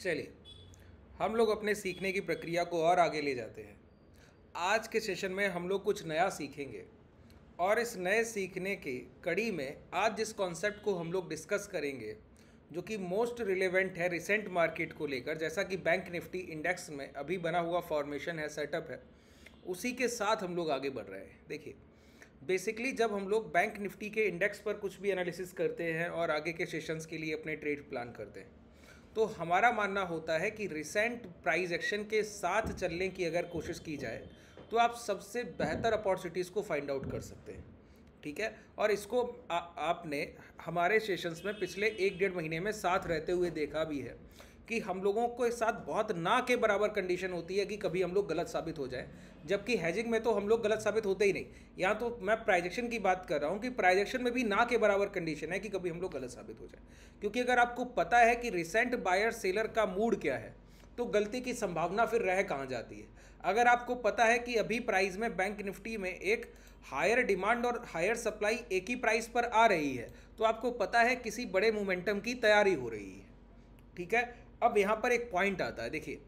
चलिए हम लोग अपने सीखने की प्रक्रिया को और आगे ले जाते हैं आज के सेशन में हम लोग कुछ नया सीखेंगे और इस नए सीखने की कड़ी में आज जिस कॉन्सेप्ट को हम लोग डिस्कस करेंगे जो कि मोस्ट रिलेवेंट है रिसेंट मार्केट को लेकर जैसा कि बैंक निफ्टी इंडेक्स में अभी बना हुआ फॉर्मेशन है सेटअप है उसी के साथ हम लोग आगे बढ़ रहे हैं देखिए बेसिकली जब हम लोग बैंक निफ्टी के इंडेक्स पर कुछ भी एनालिसिस करते हैं और आगे के सेशंस के लिए अपने ट्रेड प्लान करते हैं तो हमारा मानना होता है कि रिसेंट प्राइस एक्शन के साथ चलने की अगर कोशिश की जाए तो आप सबसे बेहतर अपॉर्चुनिटीज़ को फाइंड आउट कर सकते हैं ठीक है और इसको आ, आपने हमारे सेशंस में पिछले एक डेढ़ महीने में साथ रहते हुए देखा भी है कि हम लोगों के साथ बहुत ना के बराबर कंडीशन होती है कि कभी हम लोग गलत साबित हो जाए जबकि हैजिंग में तो हम लोग गलत साबित होते ही नहीं यहाँ तो मैं प्राइजेक्शन की बात कर रहा हूँ कि प्राइजेक्शन में भी ना के बराबर कंडीशन है कि कभी हम लोग गलत साबित हो जाए क्योंकि अगर आपको पता है कि रिसेंट बायर सेलर का मूड क्या है तो गलती की संभावना फिर रह कहाँ जाती है अगर आपको पता है कि अभी प्राइस में बैंक निफ्टी में एक हायर डिमांड और हायर सप्लाई एक ही प्राइस पर आ रही है तो आपको पता है किसी बड़े मोमेंटम की तैयारी हो रही है ठीक है अब यहाँ पर एक पॉइंट आता है देखिए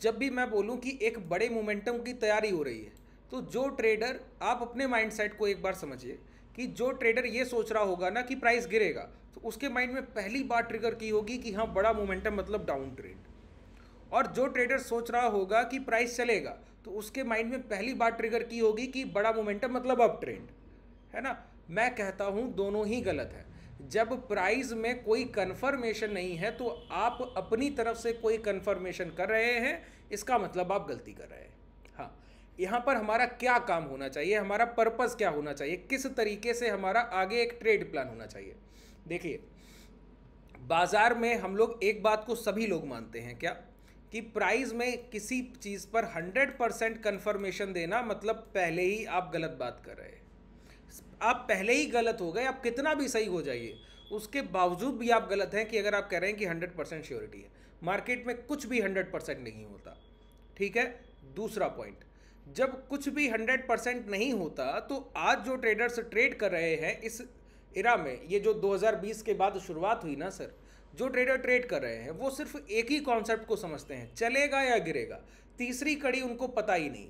जब भी मैं बोलूँ कि एक बड़े मोमेंटम की तैयारी हो रही है तो जो ट्रेडर आप अपने माइंडसेट को एक बार समझिए कि जो ट्रेडर ये सोच रहा होगा ना कि प्राइस गिरेगा तो उसके माइंड में पहली बार ट्रिगर की होगी कि हाँ बड़ा मोमेंटम मतलब डाउन ट्रेंड और जो ट्रेडर सोच रहा होगा कि प्राइस चलेगा तो उसके माइंड में पहली बार ट्रिगर की होगी कि बड़ा मोमेंटम मतलब अप ट्रेंड है ना मैं कहता हूँ दोनों ही गलत है जब प्राइज में कोई कन्फर्मेशन नहीं है तो आप अपनी तरफ से कोई कन्फर्मेशन कर रहे हैं इसका मतलब आप गलती कर रहे हैं हाँ यहाँ पर हमारा क्या काम होना चाहिए हमारा पर्पस क्या होना चाहिए किस तरीके से हमारा आगे एक ट्रेड प्लान होना चाहिए देखिए बाजार में हम लोग एक बात को सभी लोग मानते हैं क्या कि प्राइस में किसी चीज़ पर 100 परसेंट कन्फर्मेशन देना मतलब पहले ही आप गलत बात कर रहे हैं आप पहले ही गलत हो गए आप कितना भी सही हो जाइए उसके बावजूद भी आप गलत हैं कि अगर आप कह रहे हैं कि हंड्रेड परसेंट श्योरिटी है मार्केट में कुछ भी हंड्रेड परसेंट नहीं होता ठीक है दूसरा पॉइंट जब कुछ भी हंड्रेड परसेंट नहीं होता तो आज जो ट्रेडर्स ट्रेड कर रहे हैं इस इरा में ये जो 2020 के बाद शुरुआत हुई ना सर जो ट्रेडर ट्रेड कर रहे हैं वो सिर्फ एक ही कॉन्सेप्ट को समझते हैं चलेगा या गिरेगा तीसरी कड़ी उनको पता ही नहीं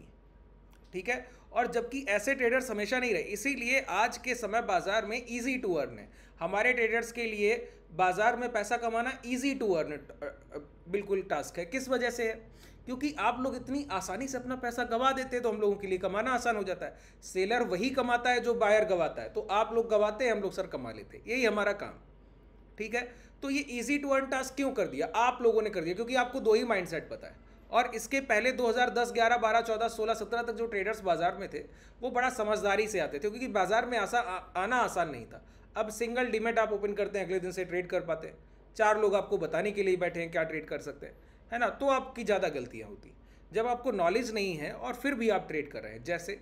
ठीक है और जबकि ऐसे ट्रेडर्स हमेशा नहीं रहे इसीलिए आज के समय बाजार में ईजी टू अर्न है हमारे ट्रेडर्स के लिए बाजार में पैसा कमाना ईजी टू अर्न बिल्कुल टास्क है किस वजह से है क्योंकि आप लोग इतनी आसानी से अपना पैसा गवा देते हैं तो हम लोगों के लिए कमाना आसान हो जाता है सेलर वही कमाता है जो बायर गवाता है तो आप लोग गवाते हैं हम लोग सर कमा लेते हैं यही हमारा काम ठीक है तो ये ईजी टू अर्न टास्क क्यों कर दिया आप लोगों ने कर दिया क्योंकि आपको दो ही माइंडसेट पता है और इसके पहले 2010, 11, 12, 14, 16, 17 तक जो ट्रेडर्स बाजार में थे वो बड़ा समझदारी से आते थे क्योंकि बाजार में आसा आ, आना आसान नहीं था अब सिंगल डिमेट आप ओपन करते हैं अगले दिन से ट्रेड कर पाते हैं चार लोग आपको बताने के लिए बैठे हैं क्या ट्रेड कर सकते हैं है ना तो आपकी ज़्यादा गलतियाँ होती जब आपको नॉलेज नहीं है और फिर भी आप ट्रेड कर रहे हैं जैसे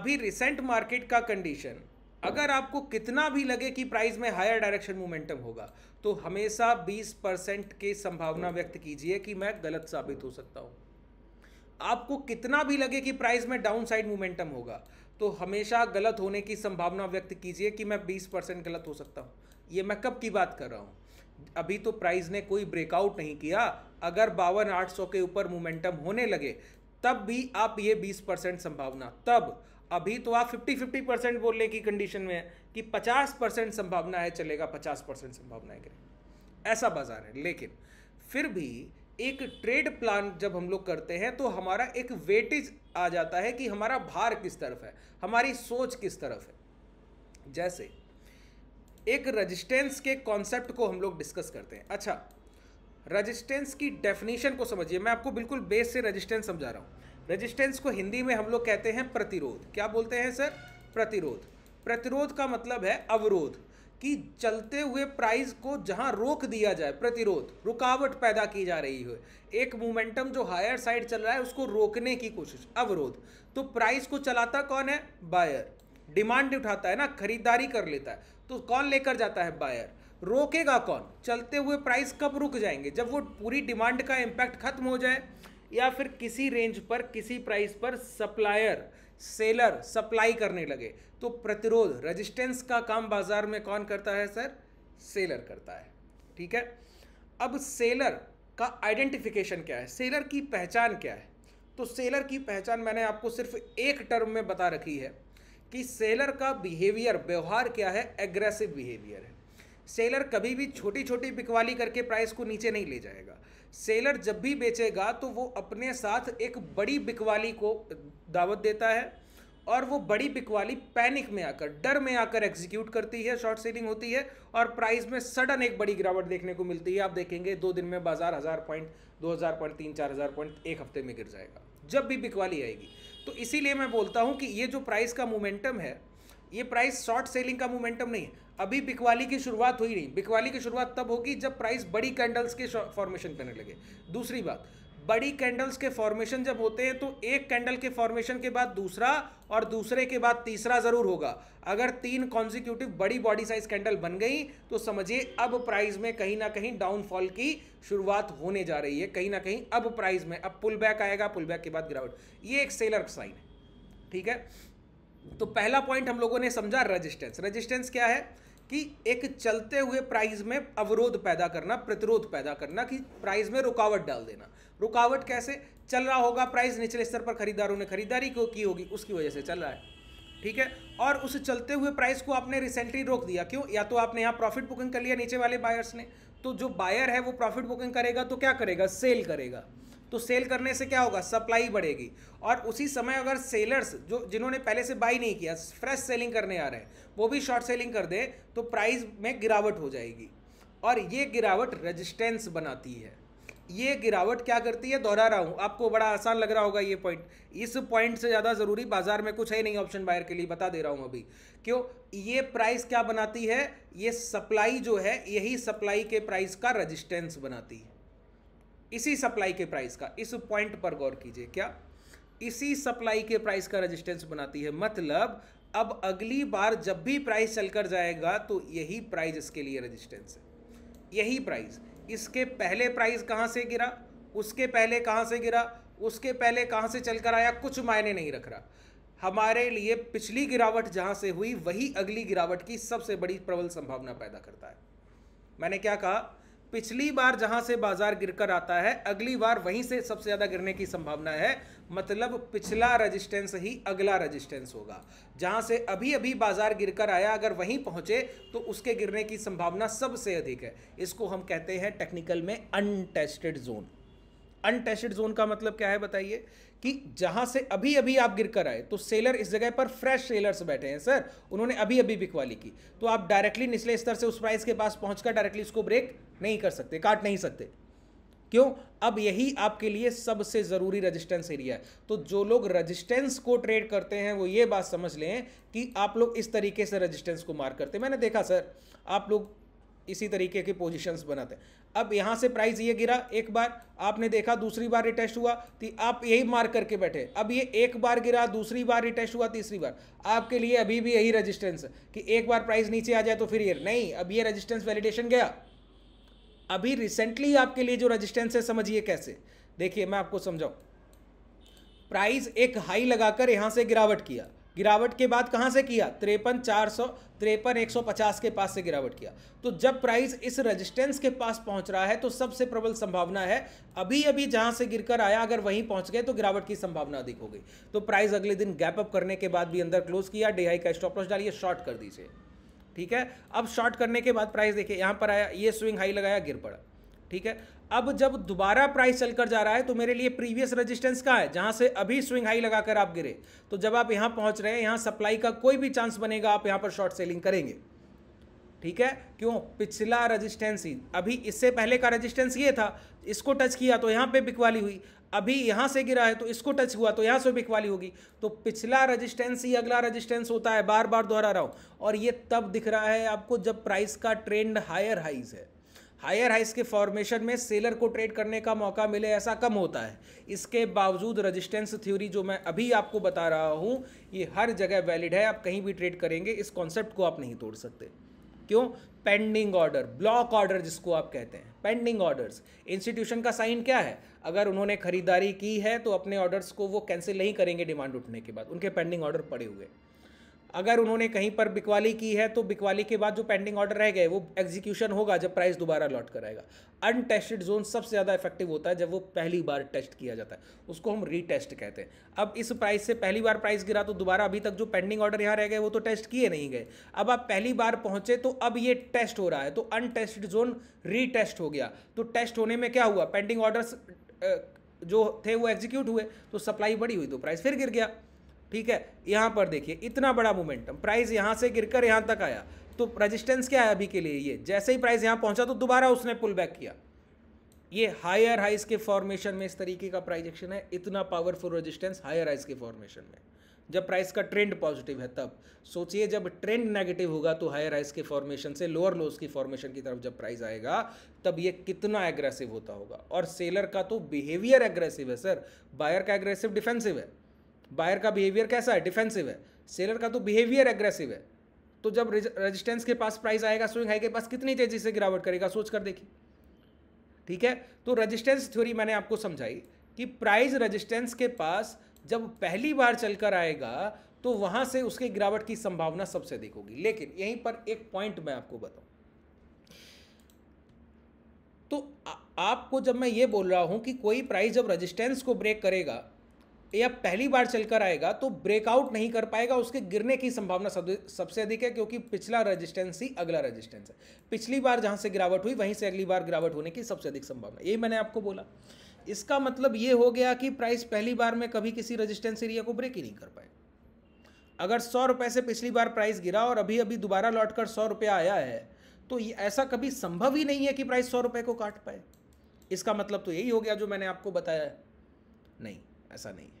अभी रिसेंट मार्केट का कंडीशन अगर आपको कितना भी लगे कि प्राइस में हायर डायरेक्शन मोमेंटम होगा तो हमेशा 20 परसेंट की संभावना व्यक्त कीजिए कि मैं गलत साबित हो सकता हूँ आपको कितना भी लगे कि प्राइस में डाउन साइड मोमेंटम होगा तो हमेशा गलत होने की संभावना व्यक्त कीजिए कि मैं 20 परसेंट गलत हो सकता हूँ ये मैं कब की बात कर रहा हूँ अभी तो प्राइस ने कोई ब्रेकआउट नहीं किया अगर बावन आठ सौ के ऊपर मोमेंटम होने लगे तब भी आप ये 20 परसेंट संभावना तब अभी तो आप 50 50 परसेंट बोलने की कंडीशन में है कि 50 परसेंट संभावना है चलेगा 50 परसेंट संभावना है गिरे ऐसा बाजार है लेकिन फिर भी एक ट्रेड प्लान जब हम लोग करते हैं तो हमारा एक वेटेज आ जाता है कि हमारा भार किस तरफ है हमारी सोच किस तरफ है जैसे एक रजिस्टेंस के कॉन्सेप्ट को हम लोग डिस्कस करते हैं अच्छा रजिस्टेंस की डेफिनेशन को समझिए मैं आपको बिल्कुल बेस से रजिस्टेंस समझा रहा हूँ रेजिस्टेंस को हिंदी में हम लोग कहते हैं प्रतिरोध क्या बोलते हैं सर प्रतिरोध प्रतिरोध का मतलब है अवरोध कि चलते हुए प्राइस को जहां रोक दिया जाए प्रतिरोध रुकावट पैदा की जा रही है एक मोमेंटम जो हायर साइड चल रहा है उसको रोकने की कोशिश अवरोध तो प्राइस को चलाता कौन है बायर डिमांड उठाता है ना खरीदारी कर लेता है तो कौन लेकर जाता है बायर रोकेगा कौन चलते हुए प्राइस कब रुक जाएंगे जब वो पूरी डिमांड का इम्पैक्ट खत्म हो जाए या फिर किसी रेंज पर किसी प्राइस पर सप्लायर सेलर सप्लाई करने लगे तो प्रतिरोध रेजिस्टेंस का काम बाजार में कौन करता है सर सेलर करता है ठीक है अब सेलर का आइडेंटिफिकेशन क्या है सेलर की पहचान क्या है तो सेलर की पहचान मैंने आपको सिर्फ एक टर्म में बता रखी है कि सेलर का बिहेवियर व्यवहार क्या है एग्रेसिव बिहेवियर है सेलर कभी भी छोटी छोटी बिकवाली करके प्राइस को नीचे नहीं ले जाएगा सेलर जब भी बेचेगा तो वो अपने साथ एक बड़ी बिकवाली को दावत देता है और वो बड़ी बिकवाली पैनिक में आकर डर में आकर एग्जीक्यूट करती है शॉर्ट सेलिंग होती है और प्राइस में सडन एक बड़ी गिरावट देखने को मिलती है आप देखेंगे दो दिन में बाजार हज़ार पॉइंट दो हज़ार पॉइंट तीन चार हज़ार पॉइंट एक हफ्ते में गिर जाएगा जब भी बिकवाली आएगी तो इसीलिए मैं बोलता हूँ कि ये जो प्राइस का मोमेंटम है ये प्राइस शॉर्ट सेलिंग का मोमेंटम नहीं है अभी बिकवाली की शुरुआत हुई नहीं बिकवाली की शुरुआत तब होगी जब प्राइस बड़ी कैंडल्स के फॉर्मेशन करने लगे दूसरी बात बड़ी कैंडल्स के फॉर्मेशन जब होते हैं तो एक कैंडल के फॉर्मेशन के बाद दूसरा और दूसरे के बाद तीसरा जरूर होगा अगर तीन कॉन्जिक्यूटिव बड़ी बॉडी साइज कैंडल बन गई तो समझिए अब प्राइस में कहीं ना कहीं डाउनफॉल की शुरुआत होने जा रही है कहीं ना कहीं अब प्राइस में अब पुल बैक आएगा पुल बैक के बाद गिरावट ये एक सेलर साइन है ठीक है तो पहला पॉइंट हम लोगों ने समझा रेजिस्टेंस रेजिस्टेंस क्या है कि एक चलते हुए प्राइस में अवरोध पैदा करना प्रतिरोध पैदा करना कि प्राइस में रुकावट डाल देना रुकावट कैसे चल रहा होगा प्राइस निचले स्तर पर खरीदारों ने खरीदारी क्यों की होगी उसकी वजह से चल रहा है ठीक है और उस चलते हुए प्राइस को आपने रिसेंटली रोक दिया क्यों या तो आपने यहाँ प्रॉफिट बुकिंग कर लिया नीचे वाले बायर्स ने तो जो बायर है वो प्रॉफिट बुकिंग करेगा तो क्या करेगा सेल करेगा तो सेल करने से क्या होगा सप्लाई बढ़ेगी और उसी समय अगर सेलर्स जो जिन्होंने पहले से बाई नहीं किया फ्रेश सेलिंग करने आ रहे हैं वो भी शॉर्ट सेलिंग कर दे तो प्राइस में गिरावट हो जाएगी और ये गिरावट रेजिस्टेंस बनाती है ये गिरावट क्या करती है दोहरा रहा हूँ आपको बड़ा आसान लग रहा होगा ये पॉइंट इस पॉइंट से ज़्यादा ज़रूरी बाजार में कुछ है नहीं ऑप्शन बायर के लिए बता दे रहा हूँ अभी क्यों ये प्राइस क्या बनाती है ये सप्लाई जो है यही सप्लाई के प्राइस का रजिस्टेंस बनाती है इसी सप्लाई के प्राइस का इस पॉइंट पर गौर कीजिए क्या इसी सप्लाई के प्राइस का रेजिस्टेंस बनाती है मतलब अब अगली बार जब भी प्राइस चलकर जाएगा तो यही प्राइस इसके लिए रेजिस्टेंस है यही प्राइस इसके पहले प्राइस कहाँ से गिरा उसके पहले कहाँ से गिरा उसके पहले कहाँ से चलकर आया कुछ मायने नहीं रख रहा हमारे लिए पिछली गिरावट जहाँ से हुई वही अगली गिरावट की सबसे बड़ी प्रबल संभावना पैदा करता है मैंने क्या कहा पिछली बार जहां से बाजार गिरकर आता है अगली बार वहीं से सबसे ज़्यादा गिरने की संभावना है मतलब पिछला रेजिस्टेंस ही अगला रेजिस्टेंस होगा जहां से अभी अभी बाजार गिरकर आया अगर वहीं पहुंचे तो उसके गिरने की संभावना सबसे अधिक है इसको हम कहते हैं टेक्निकल में अनटेस्टेड जोन अनटेस्टेड जोन का मतलब क्या है बताइए कि जहां से अभी अभी आप गिर कर आए तो सेलर इस जगह पर फ्रेश सेलर्स बैठे हैं सर उन्होंने अभी अभी बिकवाली की तो आप डायरेक्टली निचले स्तर से उस प्राइस के पास पहुंचकर डायरेक्टली इसको ब्रेक नहीं कर सकते काट नहीं सकते क्यों अब यही आपके लिए सबसे ज़रूरी रजिस्टेंस एरिया है तो जो लोग रजिस्टेंस को ट्रेड करते हैं वो ये बात समझ लें कि आप लोग इस तरीके से रजिस्टेंस को मार करते हैं मैंने देखा सर आप लोग इसी तरीके की पोजीशंस बनाते हैं अब यहाँ से प्राइस ये गिरा एक बार आपने देखा दूसरी बार रिटेस्ट हुआ तो आप यही मार्क करके बैठे अब ये एक बार गिरा दूसरी बार रिटेस्ट हुआ तीसरी बार आपके लिए अभी भी यही रजिस्टेंस है कि एक बार प्राइस नीचे आ जाए तो फिर ये नहीं अब ये रजिस्टेंस वैलिडेशन गया अभी रिसेंटली आपके लिए जो रजिस्टेंस है समझिए कैसे देखिए मैं आपको समझाऊँ प्राइस एक हाई लगाकर यहाँ से गिरावट किया गिरावट के बाद कहाँ से किया त्रेपन चार सौ त्रेपन एक सौ पचास के पास से गिरावट किया तो जब प्राइस इस रेजिस्टेंस के पास पहुंच रहा है तो सबसे प्रबल संभावना है अभी अभी जहां से गिरकर आया अगर वहीं पहुंच गए तो गिरावट की संभावना अधिक हो गई तो प्राइस अगले दिन गैप अप करने के बाद भी अंदर क्लोज किया डे हाई का स्टॉप लॉस डालिए शॉर्ट कर दीजिए ठीक है अब शॉर्ट करने के बाद प्राइस देखिए यहाँ पर आया ये स्विंग हाई लगाया गिर पड़ा ठीक है अब जब दोबारा प्राइस चल कर जा रहा है तो मेरे लिए प्रीवियस रेजिस्टेंस कहाँ है जहां से अभी स्विंग हाई लगाकर आप गिरे तो जब आप यहां पहुंच रहे हैं यहां सप्लाई का कोई भी चांस बनेगा आप यहां पर शॉर्ट सेलिंग करेंगे ठीक है क्यों पिछला रेजिस्टेंस ही अभी इससे पहले का रेजिस्टेंस ये था इसको टच किया तो यहाँ पे बिकवाली हुई अभी यहाँ से गिरा है तो इसको टच हुआ तो यहाँ से बिकवाली होगी तो पिछला रेजिस्टेंस ही अगला रेजिस्टेंस होता है बार बार दोहरा रहा हूँ और ये तब दिख रहा है आपको जब प्राइस का ट्रेंड हायर हाइज है हायर हाइस के फॉर्मेशन में सेलर को ट्रेड करने का मौका मिले ऐसा कम होता है इसके बावजूद रजिस्टेंस थ्योरी जो मैं अभी आपको बता रहा हूँ ये हर जगह वैलिड है आप कहीं भी ट्रेड करेंगे इस कॉन्सेप्ट को आप नहीं तोड़ सकते क्यों पेंडिंग ऑर्डर ब्लॉक ऑर्डर जिसको आप कहते हैं पेंडिंग ऑर्डर्स इंस्टीट्यूशन का साइन क्या है अगर उन्होंने खरीदारी की है तो अपने ऑर्डर्स को वो कैंसिल नहीं करेंगे डिमांड उठने के बाद उनके पेंडिंग ऑर्डर पड़े हुए अगर उन्होंने कहीं पर बिकवाली की है तो बिकवाली के बाद जो पेंडिंग ऑर्डर रह गए वो एग्जीक्यूशन होगा जब प्राइस दोबारा लॉट कराएगा अनटेस्टेड जोन सबसे ज़्यादा इफेक्टिव होता है जब वो पहली बार टेस्ट किया जाता है उसको हम रीटेस्ट कहते हैं अब इस प्राइस से पहली बार प्राइस गिरा तो दोबारा अभी तक जो पेंडिंग ऑर्डर यहाँ रह गए वो तो टेस्ट किए नहीं गए अब आप पहली बार पहुंचे तो अब ये टेस्ट हो रहा है तो अनटेस्टेड जोन रीटेस्ट हो गया तो टेस्ट होने में क्या हुआ पेंडिंग ऑर्डर जो थे वो एग्जीक्यूट हुए तो सप्लाई बड़ी हुई तो प्राइस फिर गिर गया ठीक है यहाँ पर देखिए इतना बड़ा मोमेंटम प्राइस यहाँ से गिरकर यहाँ तक आया तो रेजिस्टेंस क्या है अभी के लिए ये जैसे ही प्राइस यहाँ पहुँचा तो दोबारा उसने पुल बैक किया ये हायर हाइस के फॉर्मेशन में इस तरीके का प्राइजेक्शन है इतना पावरफुल रजिस्टेंस हायर हाइस के फॉर्मेशन में जब प्राइस का ट्रेंड पॉजिटिव है तब सोचिए जब ट्रेंड नेगेटिव होगा तो हायर हाइस के फॉर्मेशन से लोअर लोस की फॉर्मेशन की तरफ जब प्राइस आएगा तब ये कितना एग्रेसिव होता होगा और सेलर का तो बिहेवियर एग्रेसिव है सर बायर का एग्रेसिव डिफेंसिव है बायर का बिहेवियर कैसा है डिफेंसिव है सेलर का तो बिहेवियर एग्रेसिव है तो जब रेजिस्टेंस के पास प्राइस आएगा स्विंग हाई के पास कितनी तेजी से गिरावट करेगा सोच कर देखिए ठीक है तो रेजिस्टेंस थ्योरी मैंने आपको समझाई कि प्राइस रेजिस्टेंस के पास जब पहली बार चलकर आएगा तो वहां से उसके गिरावट की संभावना सबसे अधिक होगी लेकिन यहीं पर एक पॉइंट मैं आपको बताऊं तो आ, आपको जब मैं ये बोल रहा हूं कि कोई प्राइस जब रेजिस्टेंस को ब्रेक करेगा या पहली बार चलकर आएगा तो ब्रेकआउट नहीं कर पाएगा उसके गिरने की संभावना सबसे अधिक है क्योंकि पिछला रेजिस्टेंस ही अगला रेजिस्टेंस है पिछली बार जहां से गिरावट हुई वहीं से अगली बार गिरावट होने की सबसे अधिक संभावना यही मैंने आपको बोला इसका मतलब ये हो गया कि प्राइस पहली बार में कभी किसी रजिस्टेंस एरिया को ब्रेक ही नहीं कर पाए अगर सौ रुपये से पिछली बार प्राइस गिरा और अभी अभी दोबारा लौट कर सौ रुपया आया है तो ये ऐसा कभी संभव ही नहीं है कि प्राइस सौ रुपये को काट पाए इसका मतलब तो यही हो गया जो मैंने आपको बताया है नहीं ऐसा नहीं है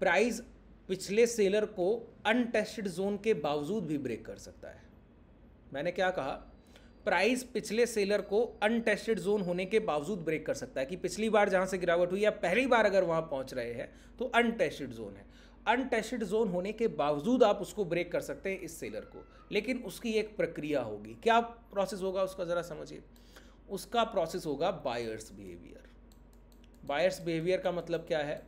प्राइस पिछले सेलर को अनटेस्टेड जोन के बावजूद भी ब्रेक कर सकता है मैंने क्या कहा प्राइस पिछले सेलर को अनटेस्टेड जोन होने के बावजूद ब्रेक कर सकता है कि पिछली बार जहां से गिरावट हुई या पहली बार अगर वहां पहुंच रहे हैं तो अनटेस्टेड जोन है अनटेस्टेड जोन होने के बावजूद आप उसको ब्रेक कर सकते हैं इस सेलर को लेकिन उसकी एक प्रक्रिया होगी क्या प्रोसेस होगा उसका ज़रा समझिए उसका प्रोसेस होगा बायर्स बिहेवियर बायर्स बिहेवियर का मतलब क्या है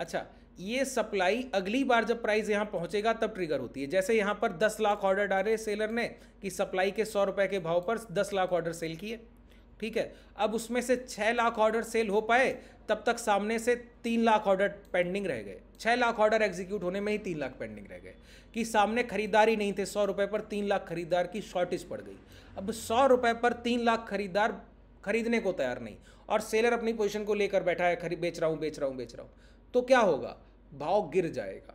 अच्छा ये सप्लाई अगली बार जब प्राइस यहाँ पहुँचेगा तब ट्रिगर होती है जैसे यहाँ पर दस लाख ऑर्डर डाले सेलर ने कि सप्लाई के सौ रुपये के भाव पर दस लाख ऑर्डर सेल किए ठीक है अब उसमें से छः लाख ऑर्डर सेल हो पाए तब तक सामने से तीन लाख ऑर्डर पेंडिंग रह गए छः लाख ऑर्डर एग्जीक्यूट होने में ही तीन लाख पेंडिंग रह गए कि सामने खरीदार ही नहीं थे सौ रुपये पर तीन लाख खरीदार की शॉर्टेज पड़ गई अब सौ रुपये पर तीन लाख खरीदार खरीदने को तैयार नहीं और सेलर अपनी पोजीशन को लेकर बैठा है खरीद बेच रहा हूँ बेच रहा हूँ बेच रहा हूँ तो क्या होगा भाव गिर जाएगा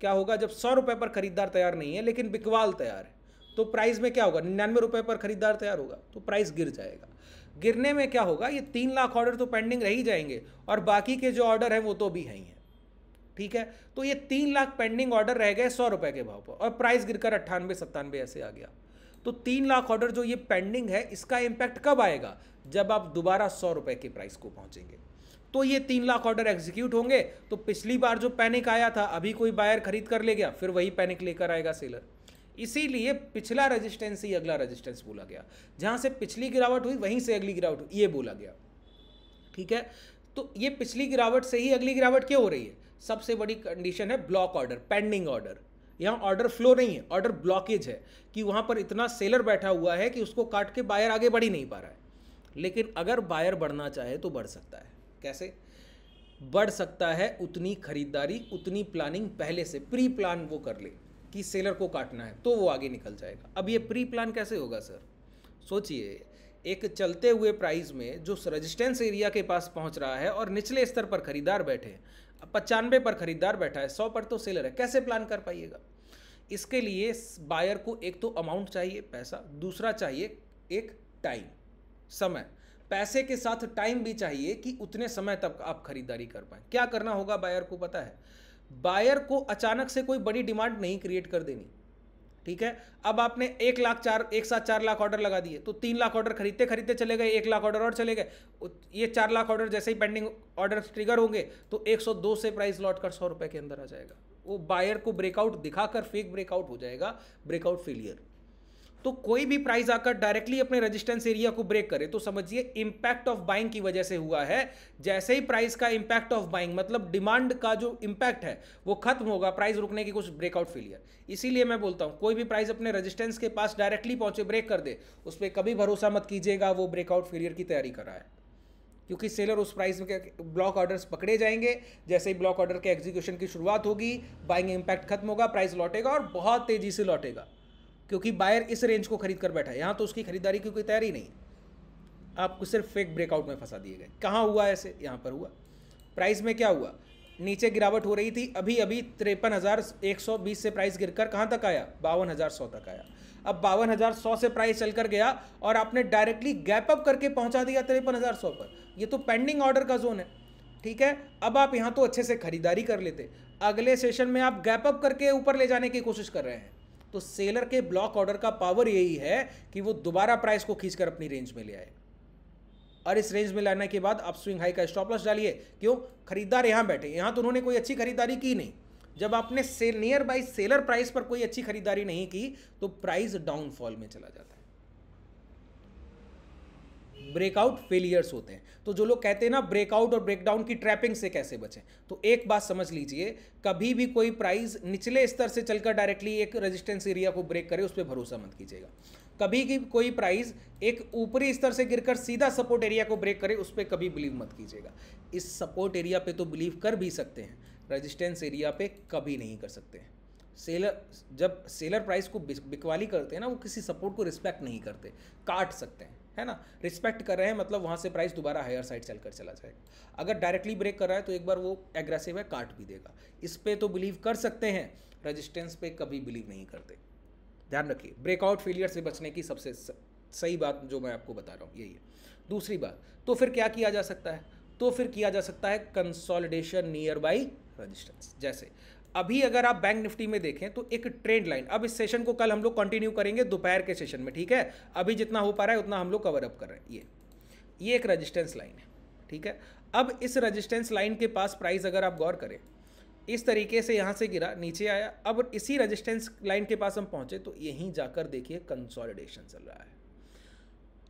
क्या होगा जब सौ रुपये पर खरीदार तैयार नहीं है लेकिन बिकवाल तैयार है तो प्राइस में क्या होगा निन्यानवे रुपये पर खरीदार तैयार होगा तो प्राइस गिर जाएगा गिरने में क्या होगा ये तीन लाख ऑर्डर तो पेंडिंग रह ही जाएंगे और बाकी के जो ऑर्डर हैं वो तो भी हैं ही ठीक है तो ये तीन लाख पेंडिंग ऑर्डर रह गए सौ रुपये के भाव पर और प्राइस गिरकर अट्ठानवे सत्तानवे ऐसे आ गया तो तीन लाख ऑर्डर जो ये पेंडिंग है इसका इम्पैक्ट कब आएगा जब आप दोबारा सौ रुपये के प्राइस को पहुंचेंगे तो ये तीन लाख ऑर्डर एग्जीक्यूट होंगे तो पिछली बार जो पैनिक आया था अभी कोई बायर खरीद कर ले गया फिर वही पैनिक लेकर आएगा सेलर इसीलिए पिछला रेजिस्टेंस ही अगला रेजिस्टेंस बोला गया जहां से पिछली गिरावट हुई वहीं से अगली गिरावट हुई ये बोला गया ठीक है तो ये पिछली गिरावट से ही अगली गिरावट क्यों हो रही है सबसे बड़ी कंडीशन है ब्लॉक ऑर्डर पेंडिंग ऑर्डर यहाँ ऑर्डर फ्लो नहीं है ऑर्डर ब्लॉकेज है कि वहाँ पर इतना सेलर बैठा हुआ है कि उसको काट के बायर आगे बढ़ ही नहीं पा रहा है लेकिन अगर बायर बढ़ना चाहे तो बढ़ सकता है कैसे बढ़ सकता है उतनी खरीदारी उतनी प्लानिंग पहले से प्री प्लान वो कर ले कि सेलर को काटना है तो वो आगे निकल जाएगा अब ये प्री प्लान कैसे होगा सर सोचिए एक चलते हुए प्राइस में जो रजिस्टेंस एरिया के पास पहुंच रहा है और निचले स्तर पर खरीदार बैठे हैं पचानवे पर खरीदार बैठा है सौ पर तो सेलर है कैसे प्लान कर पाइएगा इसके लिए बायर को एक तो अमाउंट चाहिए पैसा दूसरा चाहिए एक टाइम समय पैसे के साथ टाइम भी चाहिए कि उतने समय तक आप खरीदारी कर पाए क्या करना होगा बायर को पता है बायर को अचानक से कोई बड़ी डिमांड नहीं क्रिएट कर देनी ठीक है अब आपने एक लाख चार एक साथ चार लाख ऑर्डर लगा दिए तो तीन लाख ऑर्डर खरीदते खरीदते चले गए एक लाख ऑर्डर और चले गए ये चार लाख ऑर्डर जैसे ही पेंडिंग ऑर्डर ट्रिगर होंगे तो एक सौ दो से प्राइस लौट कर सौ रुपए के अंदर आ जाएगा वो बायर को ब्रेकआउट दिखाकर फेक ब्रेकआउट हो जाएगा ब्रेकआउट फेलियर तो कोई भी प्राइस आकर डायरेक्टली अपने रजिस्टेंस एरिया को ब्रेक करे तो समझिए इंपैक्ट ऑफ बाइंग की वजह से हुआ है जैसे ही प्राइस का इंपैक्ट ऑफ बाइंग मतलब डिमांड का जो इंपैक्ट है वो खत्म होगा प्राइस रुकने की कुछ ब्रेकआउट फेलियर इसीलिए मैं बोलता हूं कोई भी प्राइस अपने रजिस्टेंस के पास डायरेक्टली पहुंचे ब्रेक कर दे उस पर कभी भरोसा मत कीजिएगा वो ब्रेकआउट फेलियर की तैयारी कर रहा है क्योंकि सेलर उस प्राइस में ब्लॉक ऑर्डर्स पकड़े जाएंगे जैसे ही ब्लॉक ऑर्डर के एग्जीक्यूशन की शुरुआत होगी बाइंग इंपैक्ट खत्म होगा प्राइस लौटेगा और बहुत तेजी से लौटेगा क्योंकि बायर इस रेंज को खरीद कर बैठा है यहाँ तो उसकी खरीदारी की कोई तैयारी नहीं है आपको सिर्फ फेक ब्रेकआउट में फंसा दिए गए कहाँ हुआ ऐसे यहाँ पर हुआ प्राइस में क्या हुआ नीचे गिरावट हो रही थी अभी अभी तिरपन हज़ार एक सौ बीस से प्राइस गिरकर कहाँ तक आया बावन हज़ार सौ तक आया अब बावन हज़ार सौ से प्राइस चल कर गया और आपने डायरेक्टली गैप अप करके पहुँचा दिया तिरपन हज़ार सौ पर ये तो पेंडिंग ऑर्डर का जोन है ठीक है अब आप यहाँ तो अच्छे से खरीदारी कर लेते अगले सेशन में आप गैप अप करके ऊपर ले जाने की कोशिश कर रहे हैं तो सेलर के ब्लॉक ऑर्डर का पावर यही है कि वो दोबारा प्राइस को खींचकर अपनी रेंज में ले आए और इस रेंज में लाने के बाद आप स्विंग हाई का स्टॉप लॉस डालिए क्यों खरीदार यहां बैठे यहां तो उन्होंने कोई अच्छी खरीदारी की नहीं जब आपने sell near buy seller price पर कोई अच्छी खरीदारी नहीं की तो प्राइस डाउनफॉल में चला जाता है ब्रेकआउट फेलियर्स होते हैं तो जो लोग कहते हैं ना ब्रेकआउट और ब्रेकडाउन की ट्रैपिंग से कैसे बचें तो एक बात समझ लीजिए कभी भी कोई प्राइस निचले स्तर से चलकर डायरेक्टली एक रेजिस्टेंस एरिया को ब्रेक करे उस पर भरोसा मत कीजिएगा कभी की कोई प्राइस एक ऊपरी स्तर से गिरकर सीधा सपोर्ट एरिया को ब्रेक करे उस पर कभी बिलीव मत कीजिएगा इस सपोर्ट एरिया पे तो बिलीव कर भी सकते हैं रेजिस्टेंस एरिया पे कभी नहीं कर सकते हैं सेलर जब सेलर प्राइस को बिकवाली करते हैं ना वो किसी सपोर्ट को रिस्पेक्ट नहीं करते काट सकते हैं है ना रिस्पेक्ट कर रहे हैं मतलब वहाँ से प्राइस दोबारा हायर साइड सेल कर चला जाएगा अगर डायरेक्टली ब्रेक कर रहा है तो एक बार वो एग्रेसिव है काट भी देगा इस पर तो बिलीव कर सकते हैं रजिस्टेंस पे कभी बिलीव नहीं करते ध्यान रखिए ब्रेकआउट फेलियर से बचने की सबसे सही बात जो मैं आपको बता रहा हूँ यही है दूसरी बात तो फिर क्या किया जा सकता है तो फिर किया जा सकता है कंसोलिडेशन नियर बाई रजिस्टेंस जैसे अभी अगर आप बैंक निफ्टी में देखें तो एक ट्रेंड लाइन अब इस सेशन को कल हम लोग कंटिन्यू करेंगे दोपहर के सेशन में ठीक है अभी जितना हो पा रहा है उतना हम लोग कवर अप कर रहे हैं ये ये एक रजिस्टेंस लाइन है ठीक है अब इस रजिस्टेंस लाइन के पास प्राइस अगर आप गौर करें इस तरीके से यहाँ से गिरा नीचे आया अब इसी रजिस्टेंस लाइन के पास हम पहुँचे तो यहीं जाकर देखिए कंसोलिडेशन चल रहा है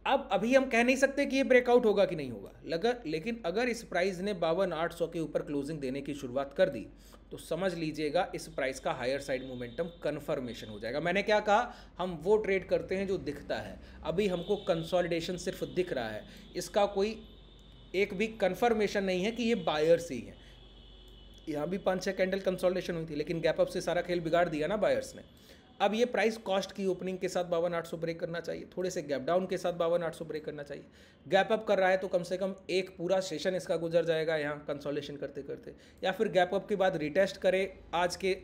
अब अभी हम कह नहीं सकते कि ये ब्रेकआउट होगा कि नहीं होगा लगा लेकिन अगर इस प्राइस ने बावन आठ सौ के ऊपर क्लोजिंग देने की शुरुआत कर दी तो समझ लीजिएगा इस प्राइस का हायर साइड मोमेंटम कन्फर्मेशन हो जाएगा मैंने क्या कहा हम वो ट्रेड करते हैं जो दिखता है अभी हमको कंसोलिडेशन सिर्फ दिख रहा है इसका कोई एक भी कन्फर्मेशन नहीं है कि ये बायर्स ही हैं यहाँ भी पाँच छः कैंडल कंसॉलिडेशन हुई थी लेकिन गैप अप से सारा खेल बिगाड़ दिया ना बायर्स ने अब ये प्राइस कॉस्ट की ओपनिंग के साथ बावन आठ सौ ब्रेक करना चाहिए थोड़े से गैप डाउन के साथ बावन आठ सौ ब्रेक करना चाहिए गैप अप कर रहा है तो कम से कम एक पूरा सेशन इसका गुजर जाएगा यहाँ कंसोलेशन करते करते या फिर गैप अप के बाद रिटेस्ट करे आज के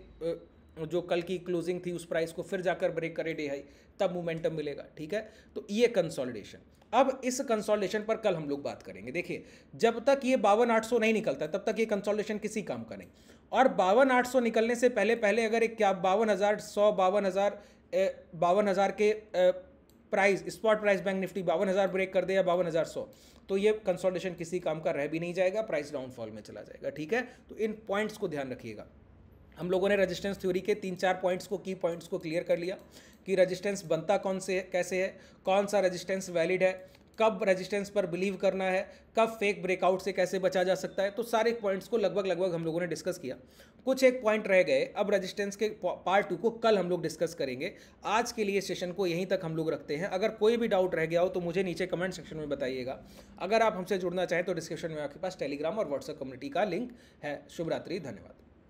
जो कल की क्लोजिंग थी उस प्राइस को फिर जाकर ब्रेक करे डे हाई तब मोमेंटम मिलेगा ठीक है तो ये कंसोलिडेशन अब इस कंसोलिडेशन पर कल हम लोग बात करेंगे देखिए जब तक ये बावन आठ सौ नहीं निकलता तब तक ये कंसोलिडेशन किसी काम का नहीं और बावन आठ सौ निकलने से पहले पहले अगर एक क्या बावन हज़ार सौ बावन हज़ार बावन हज़ार के price spot price bank Nifty बावन हज़ार ब्रेक कर दे या बावन हज़ार सौ तो ये कंसोलिडेशन किसी काम का रह भी नहीं जाएगा प्राइस डाउनफॉल में चला जाएगा ठीक है तो इन पॉइंट्स को ध्यान रखिएगा हम लोगों ने रेजिस्टेंस थ्योरी के तीन चार पॉइंट्स को की पॉइंट्स को क्लियर कर लिया कि रेजिस्टेंस बनता कौन से कैसे है कौन सा रेजिस्टेंस वैलिड है कब रेजिस्टेंस पर बिलीव करना है कब फेक ब्रेकआउट से कैसे बचा जा सकता है तो सारे पॉइंट्स को लगभग लगभग हम लोगों ने डिस्कस किया कुछ एक पॉइंट रह गए अब रेजिस्टेंस के पार्ट टू को कल हम लोग डिस्कस करेंगे आज के लिए सेशन को यहीं तक हम लोग रखते हैं अगर कोई भी डाउट रह गया हो तो मुझे नीचे कमेंट सेक्शन में बताइएगा अगर आप हमसे जुड़ना चाहें तो डिस्क्रिप्शन में आपके पास टेलीग्राम और व्हाट्सएप कम्युनिटी का लिंक है शुभरात्रि धन्यवाद